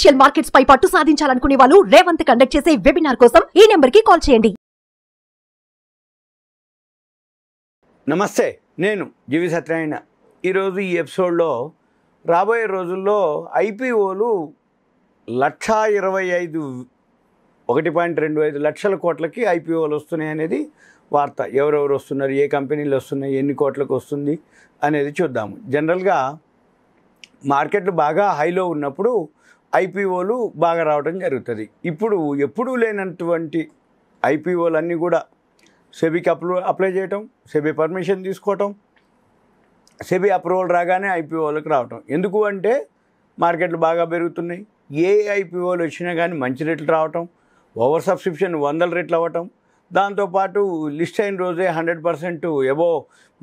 financial markets పై పట్టు సాధించాలనుకునే వాళ్ళు Revanth conduct చేసే వెబినార్ కోసం ఈ నెంబర్ కి కాల్ చేయండి నమస్తే నేను జీవి సత్యనారాయణ ఈరోజు ఈ ఎపిసోడ్లో రాబోయే రోజుల్లో ఐపీఓలు లక్షా ఇరవై ఐదు ఒకటి పాయింట్ రెండు ఐదు లక్షల కోట్లకి ఐపీఓలు వస్తున్నాయి అనేది వార్త ఎవరెవరు వస్తున్నారు ఏ కంపెనీలు వస్తున్నాయి ఎన్ని కోట్లకు వస్తుంది అనేది చూద్దాము జనరల్గా మార్కెట్లు బాగా హైలో ఉన్నప్పుడు ఐపీఓలు బాగా రావడం జరుగుతుంది ఇప్పుడు ఎప్పుడూ లేనటువంటి ఐపీఓలన్నీ కూడా సెబీకి అప్లో అప్లై చేయటం సెబీ పర్మిషన్ తీసుకోవటం సెబీ అప్రూవల్ రాగానే ఐపీఓలకు రావటం ఎందుకు అంటే మార్కెట్లు బాగా పెరుగుతున్నాయి ఏ ఐపీఓలు వచ్చినా కానీ మంచి రేట్లు రావటం ఓవర్ సబ్స్క్రిప్షన్ వందల రేట్లు అవ్వటం దాంతోపాటు లిస్ట్ అయిన రోజే హండ్రెడ్ పర్సెంట్ ఎబో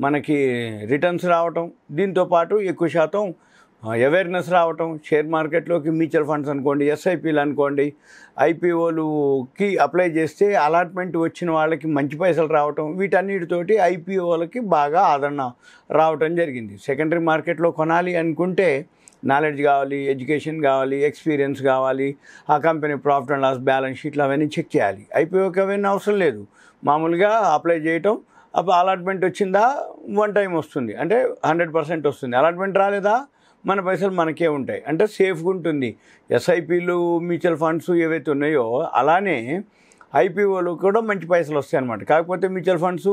మనకి రిటర్న్స్ రావటం దీంతోపాటు ఎక్కువ శాతం అవేర్నెస్ రావటం షేర్ మార్కెట్లోకి మ్యూచువల్ ఫండ్స్ అనుకోండి ఎస్ఐపీలు అనుకోండి ఐపీఓలుకి అప్లై చేస్తే అలాట్మెంట్ వచ్చిన వాళ్ళకి మంచి పైసలు రావటం వీటన్నిటితోటి ఐపీఓలకి బాగా ఆదరణ రావటం జరిగింది సెకండరీ మార్కెట్లో కొనాలి అనుకుంటే నాలెడ్జ్ కావాలి ఎడ్యుకేషన్ కావాలి ఎక్స్పీరియన్స్ కావాలి ఆ company profit and loss balance షీట్లు అవన్నీ చెక్ చేయాలి ఐపీఓకి అవన్నీ అవసరం లేదు మామూలుగా అప్లై చేయటం అప్పుడు అలాట్మెంట్ వచ్చిందా వన్ టైం వస్తుంది అంటే హండ్రెడ్ పర్సెంట్ వస్తుంది అలాట్మెంట్ రాలేదా మన పైసలు మనకే ఉంటాయి అంటే సేఫ్గా ఉంటుంది ఎస్ఐపిలు మ్యూచువల్ ఫండ్స్ ఏవైతే ఉన్నాయో అలానే ఐపీఓలు కూడా మంచి పైసలు వస్తాయి అనమాట కాకపోతే మ్యూచువల్ ఫండ్స్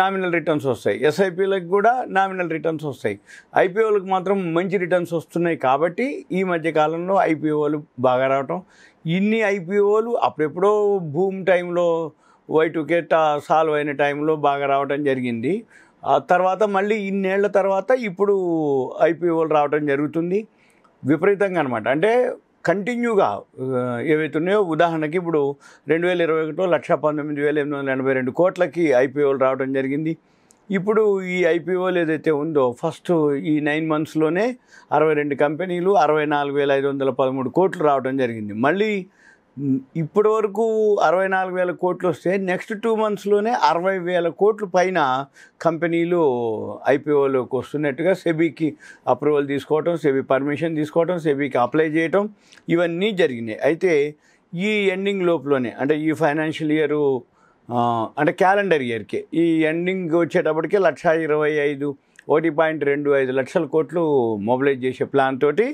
నామినల్ రిటర్న్స్ వస్తాయి ఎస్ఐపిలకు కూడా నామినల్ రిటర్న్స్ వస్తాయి ఐపీఓలకు మాత్రం మంచి రిటర్న్స్ వస్తున్నాయి కాబట్టి ఈ మధ్య కాలంలో ఐపీఓలు బాగా రావటం ఇన్ని ఐపీఓలు అప్పుడెప్పుడో భూమి టైంలో వైటుకేట సాల్వ్ అయిన టైంలో బాగా రావడం జరిగింది ఆ తర్వాత మళ్ళీ ఇన్నేళ్ల తర్వాత ఇప్పుడు ఐపీఓలు రావడం జరుగుతుంది విపరీతంగా అనమాట అంటే కంటిన్యూగా ఏవైతున్నాయో ఉదాహరణకి ఇప్పుడు రెండు వేల ఇరవై ఒకటిలో లక్ష పంతొమ్మిది వేల ఎనిమిది వందల ఎనభై రెండు కోట్లకి ఐపీఓలు రావడం జరిగింది ఇప్పుడు ఈ ఐపీఓలు ఏదైతే ఉందో ఫస్ట్ ఈ నైన్ మంత్స్లోనే అరవై రెండు కంపెనీలు అరవై నాలుగు వేల ఐదు వందల పదమూడు కోట్లు రావడం జరిగింది మళ్ళీ ఇప్పటి వరకు అరవై నాలుగు వేల కోట్లు వస్తే నెక్స్ట్ టూ మంత్స్లోనే అరవై వేల కోట్లు పైన కంపెనీలు ఐపీఓలోకి వస్తున్నట్టుగా సెబీకి అప్రూవల్ తీసుకోవటం సెబీ పర్మిషన్ తీసుకోవటం సెబీకి అప్లై చేయటం ఇవన్నీ జరిగినాయి అయితే ఈ ఎండింగ్ లోపులోనే అంటే ఈ ఫైనాన్షియల్ ఇయరు అంటే క్యాలెండర్ ఇయర్కి ఈ ఎండింగ్ వచ్చేటప్పటికే లక్ష ఇరవై ఐదు ఒకటి పాయింట్ రెండు ఐదు లక్షల కోట్లు మొబిలైజ్ చేసే ప్లాన్ తోటి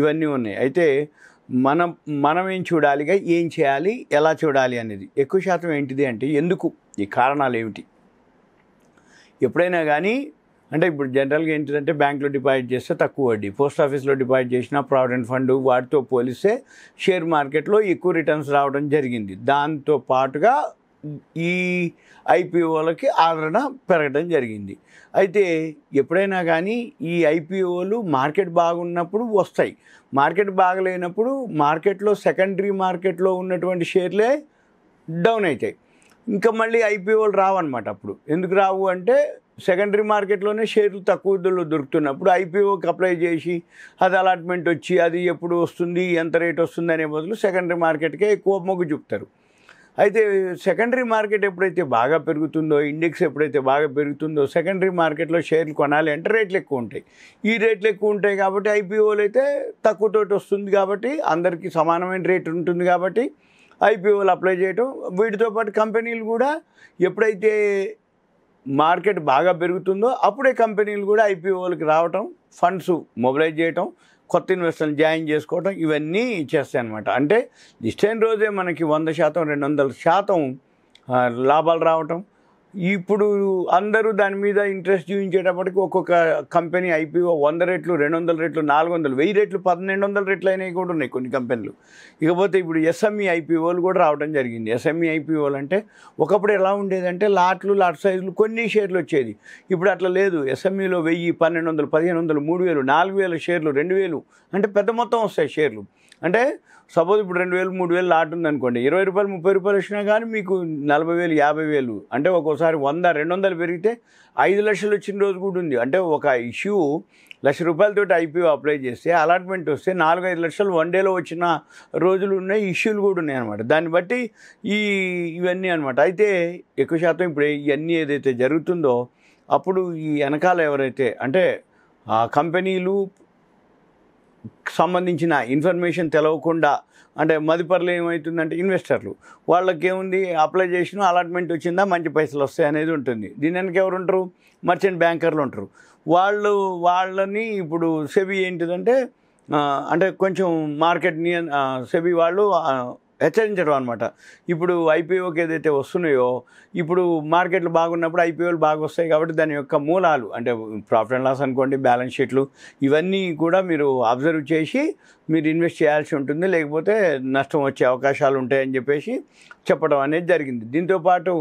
ఇవన్నీ ఉన్నాయి అయితే మనం మనం ఏం చూడాలిగా ఏం చేయాలి ఎలా చూడాలి అనేది ఎక్కువ శాతం ఏంటిది అంటే ఎందుకు ఈ కారణాలు ఏమిటి ఎప్పుడైనా కానీ అంటే ఇప్పుడు జనరల్గా ఏంటిదంటే బ్యాంకులో డిపాజిట్ చేస్తే తక్కువ వడ్డీ పోస్ట్ ఆఫీస్లో డిపాజిట్ చేసిన ప్రావిడెంట్ ఫండ్ వాటితో పోలిస్తే షేర్ మార్కెట్లో ఎక్కువ రిటర్న్స్ రావడం జరిగింది దాంతో పాటుగా ఈ ఐపీఓలకి ఆదరణ పెరగడం జరిగింది అయితే ఎప్పుడైనా కానీ ఈ ఐపీఓలు మార్కెట్ బాగున్నప్పుడు వస్తాయి మార్కెట్ బాగలేనప్పుడు మార్కెట్లో సెకండరీ మార్కెట్లో ఉన్నటువంటి షేర్లే డౌన్ అవుతాయి ఇంకా మళ్ళీ ఐపీఓలు రావన్నమాట అప్పుడు ఎందుకు రావు అంటే సెకండరీ మార్కెట్లోనే షేర్లు తక్కువ ధరలో దొరుకుతున్నప్పుడు ఐపీఓకి అప్లై చేసి అది అలాట్మెంట్ వచ్చి అది ఎప్పుడు వస్తుంది ఎంత రేట్ వస్తుంది అనే బదులు సెకండరీ మార్కెట్కే ఎక్కువ మొగ్గు చూపుతారు అయితే సెకండరీ మార్కెట్ ఎప్పుడైతే బాగా పెరుగుతుందో ఇండెక్స్ ఎప్పుడైతే బాగా పెరుగుతుందో సెకండరీ మార్కెట్లో షేర్లు కొనాలి అంటే రేట్లు ఎక్కువ ఉంటాయి ఈ రేట్లు ఎక్కువ ఉంటాయి కాబట్టి ఐపీఓలు అయితే తక్కువతో వస్తుంది కాబట్టి అందరికీ సమానమైన రేట్ ఉంటుంది కాబట్టి ఐపీఓలు అప్లై చేయటం వీటితో పాటు కంపెనీలు కూడా ఎప్పుడైతే మార్కెట్ బాగా పెరుగుతుందో అప్పుడే కంపెనీలు కూడా ఐపీఓలకు రావటం ఫండ్స్ మొబిలైజ్ చేయటం కొత్త ఇన్వెస్టర్లు జాయిన్ చేసుకోవడం ఇవన్నీ చేస్తాయి అనమాట అంటే ఇష్టైన రోజే మనకి వంద శాతం రెండు వందల శాతం లాభాలు రావటం ఇప్పుడు అందరూ దాని మీద ఇంట్రెస్ట్ చూపించేటప్పటికి ఒక్కొక్క కంపెనీ ఐపీఓ వంద రేట్లు రెండు వందల రేట్లు నాలుగు వందలు వెయ్యి రేట్లు పన్నెండు వందల రేట్లు అయినవి కూడా ఉన్నాయి కొన్ని కంపెనీలు ఇకపోతే ఇప్పుడు ఎస్ఎంఈ ఐపీఓలు కూడా రావడం జరిగింది ఎస్ఎంఈ ఐపీఓలు అంటే ఒకప్పుడు ఎలా ఉండేదంటే లాట్లు లాట్ సైజులు కొన్ని షేర్లు వచ్చేది ఇప్పుడు అట్లా లేదు ఎస్ఎంఈలో వెయ్యి పన్నెండు వందలు పదిహేను వందలు మూడు వేలు నాలుగు వేల షేర్లు రెండు వేలు అంటే పెద్ద మొత్తం వస్తాయి షేర్లు అంటే సపోజ్ ఇప్పుడు రెండు వేలు మూడు వేలు లాట్ ఉందనుకోండి ఇరవై రూపాయలు ముప్పై రూపాయలు వచ్చినా కానీ మీకు నలభై వేలు యాభై వేలు అంటే ఒక్కోసారి వంద రెండు వందలు పెరిగితే ఐదు లక్షలు వచ్చిన రోజు కూడా ఉంది అంటే ఒక ఇష్యూ లక్ష రూపాయలతోటి ఐపీఓ అప్లై చేస్తే అలాట్మెంట్ వస్తే నాలుగు ఐదు లక్షలు వన్ డేలో వచ్చిన రోజులు ఉన్నాయి ఇష్యూలు కూడా ఉన్నాయి అనమాట దాన్ని బట్టి ఈ ఇవన్నీ అనమాట అయితే ఎక్కువ శాతం ఇప్పుడు ఇవన్నీ ఏదైతే జరుగుతుందో అప్పుడు ఈ వెనకాల ఎవరైతే అంటే కంపెనీలు సంబంధించిన ఇన్ఫర్మేషన్ తెలవకుండా అంటే మదిపరులు ఏమవుతుందంటే ఇన్వెస్టర్లు వాళ్ళకి ఏముంది అప్లై చేసిన అలాట్మెంట్ వచ్చిందా మంచి పైసలు వస్తాయి అనేది ఉంటుంది దీని వెనక ఎవరు ఉంటారు మర్చెంట్ బ్యాంకర్లు ఉంటారు వాళ్ళు వాళ్ళని ఇప్పుడు సెబీ ఏంటిదంటే అంటే కొంచెం మార్కెట్ నియ సెబీ వాళ్ళు హెచ్చరించడం అనమాట ఇప్పుడు ఐపీఓకి ఏదైతే వస్తున్నాయో ఇప్పుడు మార్కెట్లు బాగున్నప్పుడు ఐపీఓలు బాగా వస్తాయి కాబట్టి దాని యొక్క మూలాలు అంటే ప్రాఫిట్ అండ్ లాస్ అనుకోండి బ్యాలెన్స్ షీట్లు ఇవన్నీ కూడా మీరు అబ్జర్వ్ చేసి మీరు ఇన్వెస్ట్ చేయాల్సి ఉంటుంది లేకపోతే నష్టం వచ్చే అవకాశాలు ఉంటాయని చెప్పేసి చెప్పడం అనేది జరిగింది దీంతోపాటు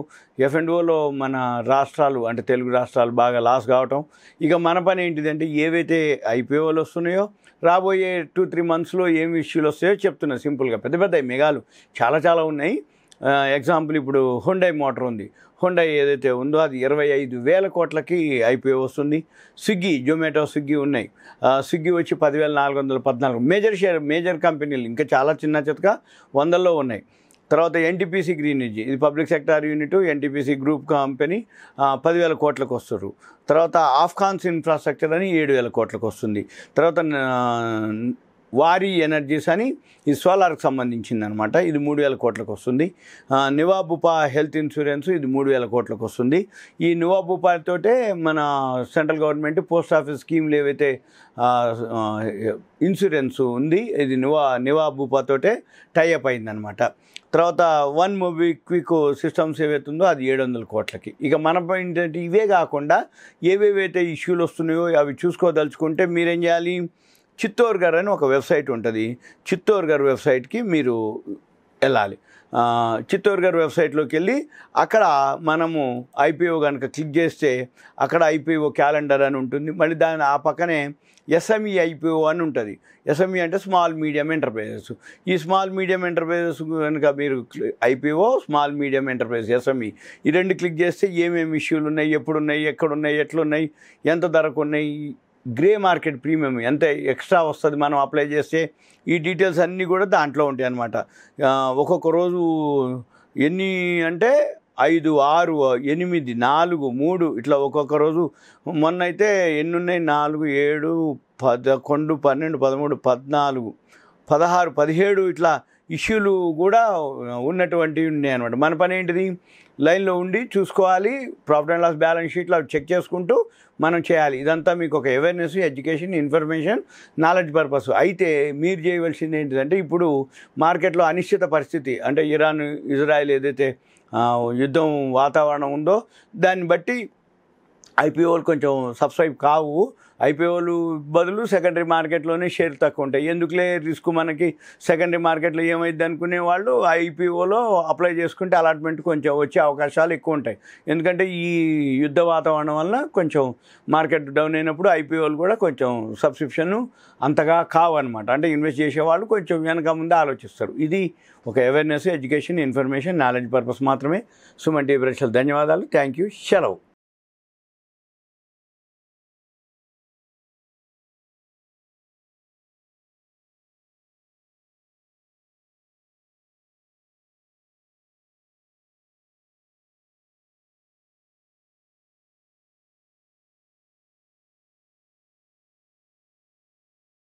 ఎఫ్ఎన్ఓలో మన రాష్ట్రాలు అంటే తెలుగు రాష్ట్రాలు బాగా లాస్ కావటం ఇక మన పని ఏంటిదంటే ఏవైతే ఐపీఓలు వస్తున్నాయో రాబోయే టూ త్రీ మంత్స్లో ఏమి ఇష్యూలు వస్తాయో చెప్తున్నా సింపుల్గా పెద్ద పెద్ద మెగాలు చాలా చాలా ఉన్నాయి ఎగ్జాంపుల్ ఇప్పుడు హుండై మోటార్ ఉంది హుండై ఏదైతే ఉందో అది ఇరవై ఐదు వేల కోట్లకి అయిపోయి వస్తుంది స్విగ్గీ జొమాటో స్విగ్గీ ఉన్నాయి స్విగ్గీ వచ్చి పదివేల నాలుగు వందల పద్నాలుగు మేజర్ షేర్ మేజర్ కంపెనీలు ఇంకా చాలా చిన్న చితక వందల్లో ఉన్నాయి తర్వాత ఎన్టీపీసీ గ్రీనేజీ ఇది public sector unit NTPC group company పదివేల కోట్లకు వస్తారు తర్వాత ఆఫ్ఘాన్స్ ఇన్ఫ్రాస్ట్రక్చర్ అని ఏడు వేల కోట్లకు వస్తుంది తర్వాత వారి ఎనర్జీస్ అని ఈ సోలార్కి సంబంధించింది అనమాట ఇది మూడు వేల కోట్లకు వస్తుంది నివాబుపా హెల్త్ ఇన్సూరెన్స్ ఇది మూడు వేల కోట్లకు వస్తుంది ఈ నివాబుపాతోటే మన సెంట్రల్ గవర్నమెంట్ పోస్ట్ ఆఫీస్ స్కీమ్లు ఏవైతే ఇన్సూరెన్స్ ఉంది ఇది నివా నివాబుపాతోటే టైఅప్ అయిందనమాట తర్వాత వన్ మూవీ క్విక్ సిస్టమ్స్ ఏవైతుందో అది ఏడు వందల కోట్లకి ఇక మన ఏంటంటే ఇవే కాకుండా ఏవేవైతే ఇష్యూలు వస్తున్నాయో అవి చూసుకోదలుచుకుంటే మీరేం చేయాలి చిత్తూరు గారు అని ఒక వెబ్సైట్ ఉంటుంది చిత్తూరు గారు వెబ్సైట్కి మీరు వెళ్ళాలి చిత్తూరు గారు వెబ్సైట్లోకి వెళ్ళి అక్కడ మనము ఐపీఓ కనుక క్లిక్ చేస్తే అక్కడ ఐపీఓ క్యాలెండర్ అని ఉంటుంది మళ్ళీ దాని ఆ పక్కనే ఎస్ఎంఈ ఐపీఓ అని ఉంటుంది ఎస్ఎంఈ అంటే స్మాల్ మీడియం ఎంటర్ప్రైజెస్ ఈ స్మాల్ మీడియం ఎంటర్ప్రైజెస్ కనుక మీరు IPO small medium enterprises SME ఈ రెండు క్లిక్ చేస్తే ఏమేమి ఇష్యూలు ఉన్నాయి ఎప్పుడున్నాయి ఎక్కడున్నాయి ఎట్లున్నాయి ఎంత ధరకు ఉన్నాయి గ్రే మార్కెట్ ప్రీమియం ఎంత ఎక్స్ట్రా వస్తుంది మనం అప్లై చేస్తే ఈ డీటెయిల్స్ అన్నీ కూడా దాంట్లో ఉంటాయి అన్నమాట ఒక్కొక్క రోజు ఎన్ని అంటే ఐదు ఆరు ఎనిమిది నాలుగు మూడు ఇట్లా ఒక్కొక్క రోజు మొన్న అయితే ఎన్ని ఉన్నాయి నాలుగు ఏడు పదకొండు పన్నెండు పదమూడు పద్నాలుగు పదహారు పదిహేడు ఇట్లా ఇష్యూలు కూడా ఉన్నటువంటివి ఉన్నాయి అనమాట మన పని ఏంటిది లైన్లో ఉండి చూసుకోవాలి ప్రాఫిట్ అండ్ లాస్ బ్యాలెన్స్ షీట్లు అవి చెక్ చేసుకుంటూ మనం చేయాలి ఇదంతా మీకు ఒక awareness education information knowledge purpose అయితే మీరు చేయవలసింది ఏంటిదంటే ఇప్పుడు మార్కెట్లో అనిశ్చిత పరిస్థితి అంటే ఇరాన్ ఇజ్రాయెల్ ఏదైతే యుద్ధం వాతావరణం ఉందో దాన్ని బట్టి ఐపీఓలు కొంచెం సబ్స్క్రైబ్ కావు ఐపీఓలు బదులు సెకండరీ మార్కెట్లోనే షేర్ తక్కువ ఉంటాయి ఎందుకులే రిస్క్ మనకి సెకండరీ మార్కెట్లో ఏమైంది అనుకునే వాళ్ళు ఐపీఓలో అప్లై చేసుకుంటే అలాట్మెంట్ కొంచెం వచ్చే అవకాశాలు ఎక్కువ ఉంటాయి ఎందుకంటే ఈ యుద్ధ వాతావరణం వల్ల కొంచెం మార్కెట్ డౌన్ అయినప్పుడు ఐపీఓలు కూడా కొంచెం సబ్స్క్రిప్షన్ అంతగా కావు అనమాట అంటే ఇన్వెస్ట్ చేసే వాళ్ళు కొంచెం వెనక ముందే ఆలోచిస్తారు ఇది ఒక awareness education information knowledge purpose మాత్రమే సుమన్ టీ ధన్యవాదాలు థ్యాంక్ యూ సెలవు